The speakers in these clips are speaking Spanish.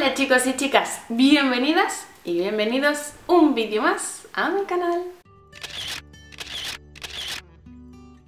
Hola chicos y chicas, bienvenidas y bienvenidos un vídeo más a mi canal.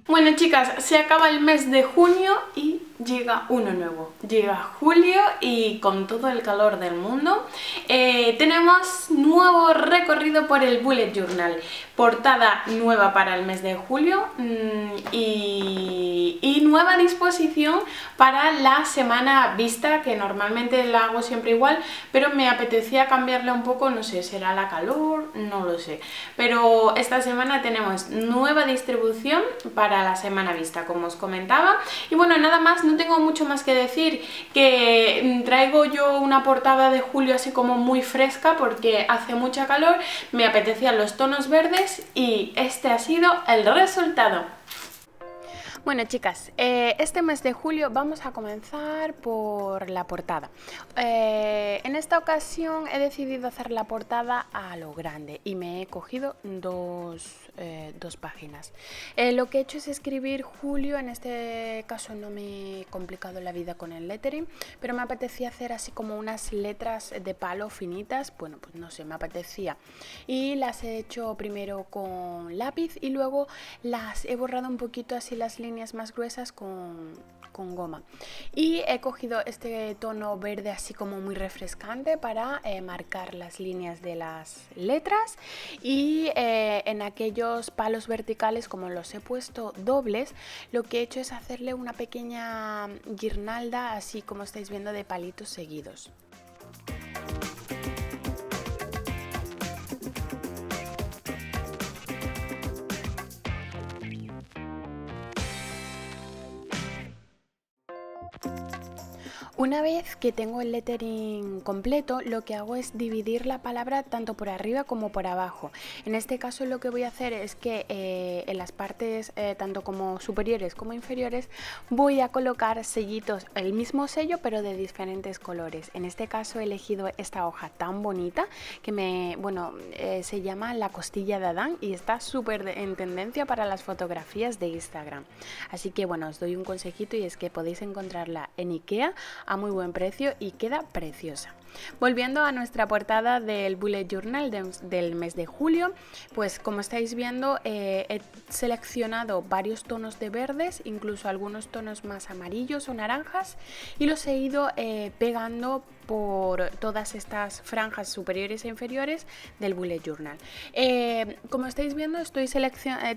Bueno chicas, se acaba el mes de junio y llega uno nuevo. Llega julio y con todo el calor del mundo eh, tenemos nuevo recorrido por el Bullet Journal. Portada nueva para el mes de julio mm, y, nueva disposición para la semana vista que normalmente la hago siempre igual pero me apetecía cambiarle un poco, no sé, será la calor, no lo sé. Pero esta semana tenemos nueva distribución para la semana vista como os comentaba y bueno, nada más no tengo mucho más que decir, que mm, traigo yo una portada de julio así como muy fresca porque hace mucha calor, me apetecían los tonos verdes y este ha sido el resultado. Bueno, chicas, eh, este mes de julio vamos a comenzar por la portada. Eh, en esta ocasión he decidido hacer la portada a lo grande y me he cogido dos, eh, dos páginas. lo que he hecho es escribir julio, en este caso no me he complicado la vida con el lettering, pero me apetecía hacer así como unas letras de palo finitas, bueno, pues no sé, me apetecía. Y las he hecho primero con lápiz y luego las he borrado un poquito así las líneas líneas más gruesas con, goma. Y he cogido este tono verde así como muy refrescante para eh, marcar las líneas de las letras. Y eh, en aquellos palos verticales, como los he puesto dobles, lo que he hecho es hacerle una pequeña guirnalda, así como estáis viendo, de palitos seguidos. Una vez que tengo el lettering completo, lo que hago es dividir la palabra tanto por arriba como por abajo. En este caso lo que voy a hacer es que eh, en las partes eh, tanto como superiores como inferiores voy a colocar sellitos, el mismo sello pero de diferentes colores. En este caso he elegido esta hoja tan bonita que me, bueno, eh, se llama la costilla de Adán y está súper en tendencia para las fotografías de Instagram. Así que bueno, os doy un consejito y es que podéis encontrarla en Ikea a muy buen precio y queda preciosa. Volviendo a nuestra portada del Bullet Journal del mes de julio, pues como estáis viendo eh, he seleccionado varios tonos de verdes, incluso algunos tonos más amarillos o naranjas y los he ido eh, pegando por todas estas franjas superiores e inferiores del bullet journal. Eh, como estáis viendo,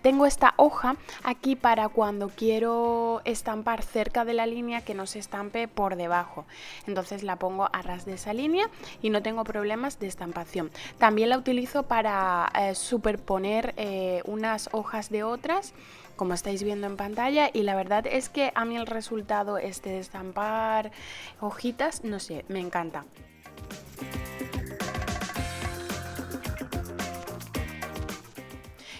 tengo esta hoja aquí para cuando quiero estampar cerca de la línea que no se estampe por debajo. Entonces la pongo a ras de salida y no tengo problemas de estampación. También la utilizo para eh, superponer eh, unas hojas de otras como estáis viendo en pantalla y la verdad es que a mí el resultado este de estampar hojitas, no sé, me encanta.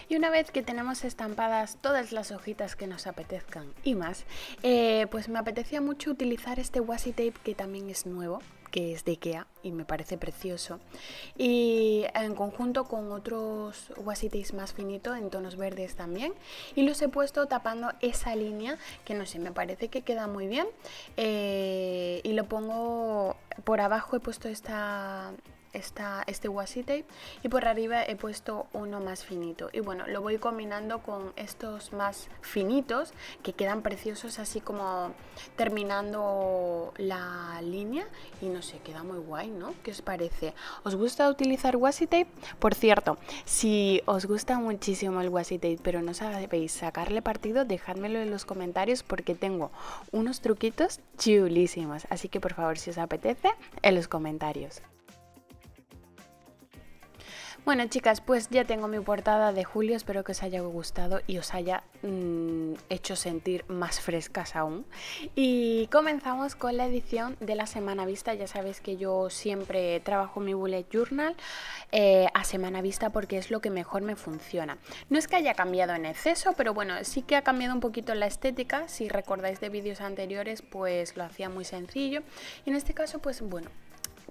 Y una vez que tenemos estampadas todas las hojitas que nos apetezcan y más, eh, pues me apetecía mucho utilizar este washi tape que también es nuevo que es de Ikea y me parece precioso. Y en conjunto con otros wasitis más finitos en tonos verdes también. Y los he puesto tapando esa línea que no sé, me parece que queda muy bien. Eh, y lo pongo por abajo, he puesto esta este washi tape y por arriba he puesto uno más finito y bueno lo voy combinando con estos más finitos que quedan preciosos así como terminando la línea y no sé queda muy guay no qué os parece os gusta utilizar washi tape por cierto si os gusta muchísimo el washi tape pero no sabéis sacarle partido dejádmelo en los comentarios porque tengo unos truquitos chulísimos así que por favor si os apetece en los comentarios bueno chicas, pues ya tengo mi portada de julio, espero que os haya gustado y os haya mm, hecho sentir más frescas aún. Y comenzamos con la edición de la semana vista, ya sabéis que yo siempre trabajo mi bullet journal eh, a semana vista porque es lo que mejor me funciona. No es que haya cambiado en exceso, pero bueno, sí que ha cambiado un poquito la estética, si recordáis de vídeos anteriores pues lo hacía muy sencillo y en este caso pues bueno,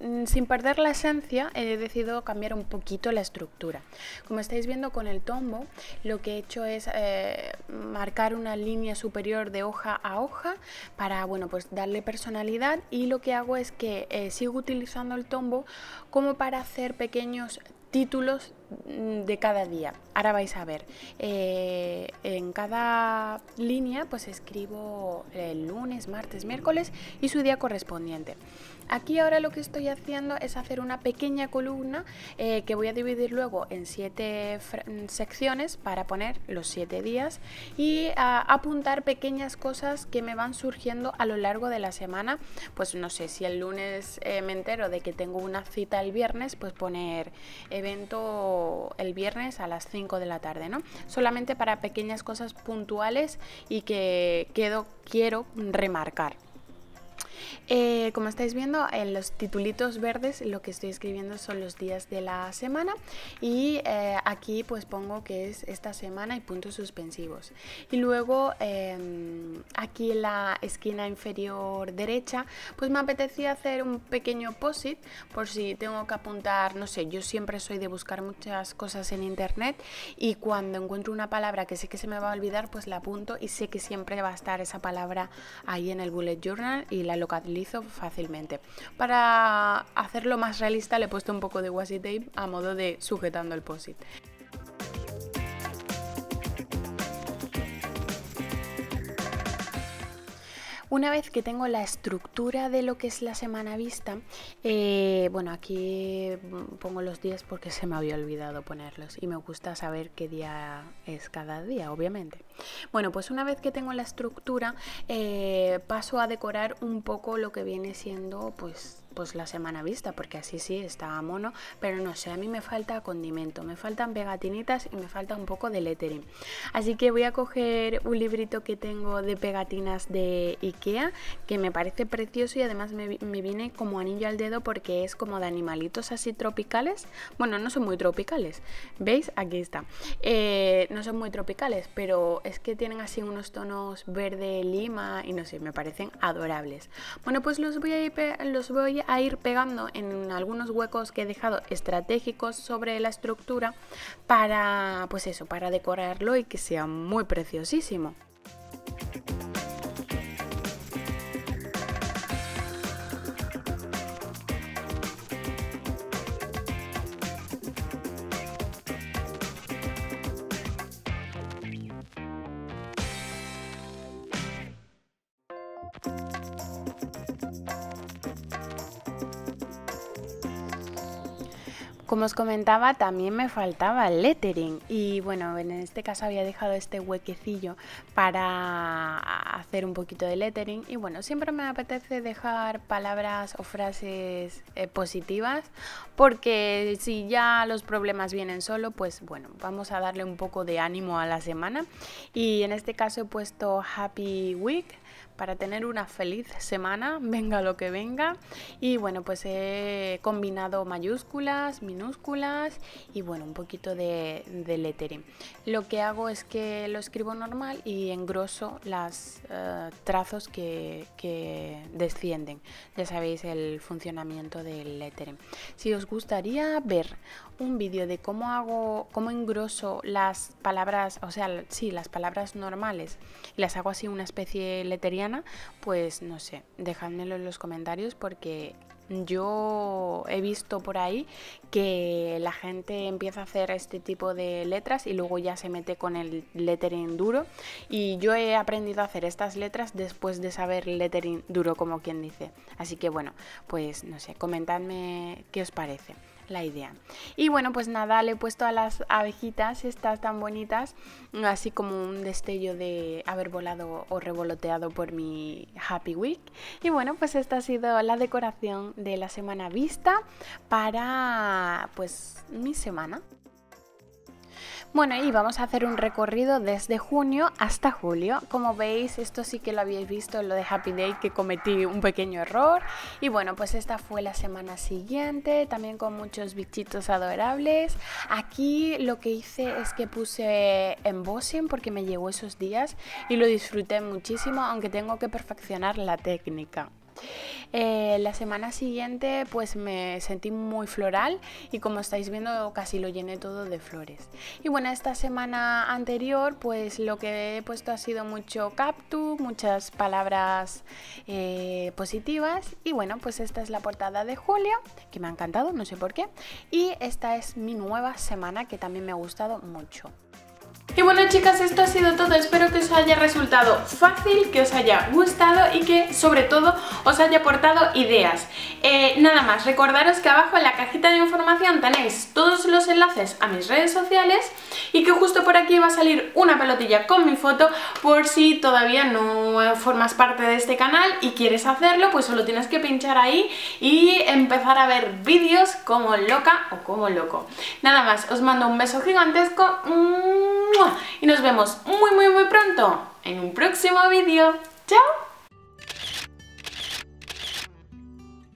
Mm, sin perder la esencia, he decidido cambiar un poquito la estructura. Como estáis viendo con el tombo, lo que he hecho es eh, marcar una línea superior de hoja a hoja para bueno, pues darle personalidad y lo que hago es que eh, sigo utilizando el tombo como para hacer pequeños títulos mm, de cada día. Ahora vais a ver, eh, en cada línea pues escribo el lunes, martes, miércoles y su día correspondiente. Aquí ahora lo que estoy haciendo es hacer una pequeña columna eh, que voy a dividir luego en siete secciones para poner los siete días y ah, apuntar pequeñas cosas que me van surgiendo a lo largo de la semana. Pues no sé, si el lunes eh, me entero de que tengo una cita el viernes, pues poner evento el viernes a las 5 de la tarde, ¿no? Solamente para pequeñas cosas puntuales y que quiero remarcar. Eh, como estáis viendo, en los titulitos verdes lo que estoy escribiendo son los días de la semana y eh, aquí pues pongo que es esta semana y puntos suspensivos. Y luego em, aquí en la esquina inferior derecha pues me apetecía hacer un pequeño posit por si tengo que apuntar, no sé, yo siempre soy de buscar muchas cosas en internet y cuando encuentro una palabra que sé que se me va a olvidar pues la apunto y sé que siempre va a estar esa palabra ahí en el bullet journal y la localización fácilmente. Para hacerlo más realista le he puesto un poco de washi tape a modo de sujetando el posit. Una vez que tengo la estructura de lo que es la semana vista, eh, bueno, aquí pongo los días porque se me había olvidado ponerlos y me gusta saber qué día es cada día, obviamente. Bueno, pues una vez que tengo la estructura, eh, paso a decorar un poco lo que viene siendo pues pues la semana vista, porque así sí está mono, pero no sé, a mí me falta condimento, me faltan pegatinitas y me falta un poco de lettering. Así que voy a coger un librito que tengo de pegatinas de Ikea, que me parece precioso y además me, viene como anillo al dedo porque es como de animalitos así tropicales. Bueno, no son muy tropicales, ¿veis? Aquí está. Eh, no son muy tropicales, pero es que tienen así unos tonos verde lima y no sé, me parecen adorables. Bueno, pues los voy a ir, los voy a ir pegando en algunos huecos que he dejado estratégicos sobre la estructura para, pues eso, para decorarlo y que sea muy preciosísimo. Como os comentaba, también me faltaba el lettering y bueno, en este caso había dejado este huequecillo para hacer un poquito de lettering y bueno, siempre me apetece dejar palabras o frases eh, positivas porque si ya los problemas vienen solo, pues bueno, vamos a darle un poco de ánimo a la semana y en este caso he puesto Happy Week para tener una feliz semana, venga lo que venga. Y bueno, pues he combinado mayúsculas, minúsculas y bueno, un poquito de, lettering. Lo que hago es que lo escribo normal y engroso los eh, trazos que, que descienden. Ya sabéis el funcionamiento del lettering. Si os gustaría ver un vídeo de cómo hago, cómo engroso las palabras, o sea, sí, las palabras normales y las hago así una especie leteriana, pues no sé, dejadmelo en los comentarios porque yo he visto por ahí que la gente empieza a hacer este tipo de letras y luego ya se mete con el lettering duro. Y yo he aprendido a hacer estas letras después de saber lettering duro, como quien dice. Así que bueno, pues no sé, comentadme qué os parece la idea. Y bueno, pues nada, le he puesto a las abejitas estas tan bonitas, así como un destello de haber volado o revoloteado por mi Happy Week. Y bueno, pues esta ha sido la decoración de la semana vista para pues mi semana. Bueno, y vamos a hacer un recorrido desde junio hasta julio. Como veis, esto sí que lo habéis visto en lo de Happy Day, que cometí un pequeño error. Y bueno, pues esta fue la semana siguiente, también con muchos bichitos adorables. Aquí lo que hice es que puse embossing porque me llegó esos días y lo disfruté muchísimo, aunque tengo que perfeccionar la técnica. Eh, la semana siguiente pues me sentí muy floral y como estáis viendo casi lo llené todo de flores. Y bueno, esta semana anterior pues lo que he puesto ha sido mucho captu, muchas palabras eh, positivas y bueno, pues esta es la portada de julio que me ha encantado, no sé por qué. Y esta es mi nueva semana que también me ha gustado mucho. Y bueno chicas, esto ha sido todo, espero que os haya resultado fácil, que os haya gustado y que sobre todo os haya aportado ideas. Eh, nada más, recordaros que abajo en la cajita de información tenéis todos los enlaces a mis redes sociales y que justo por aquí va a salir una pelotilla con mi foto por si todavía no formas parte de este canal y quieres hacerlo, pues solo tienes que pinchar ahí y empezar a ver vídeos como loca o como loco. Nada más, os mando un beso gigantesco y nos vemos muy muy muy pronto en un próximo vídeo. ¡Chao!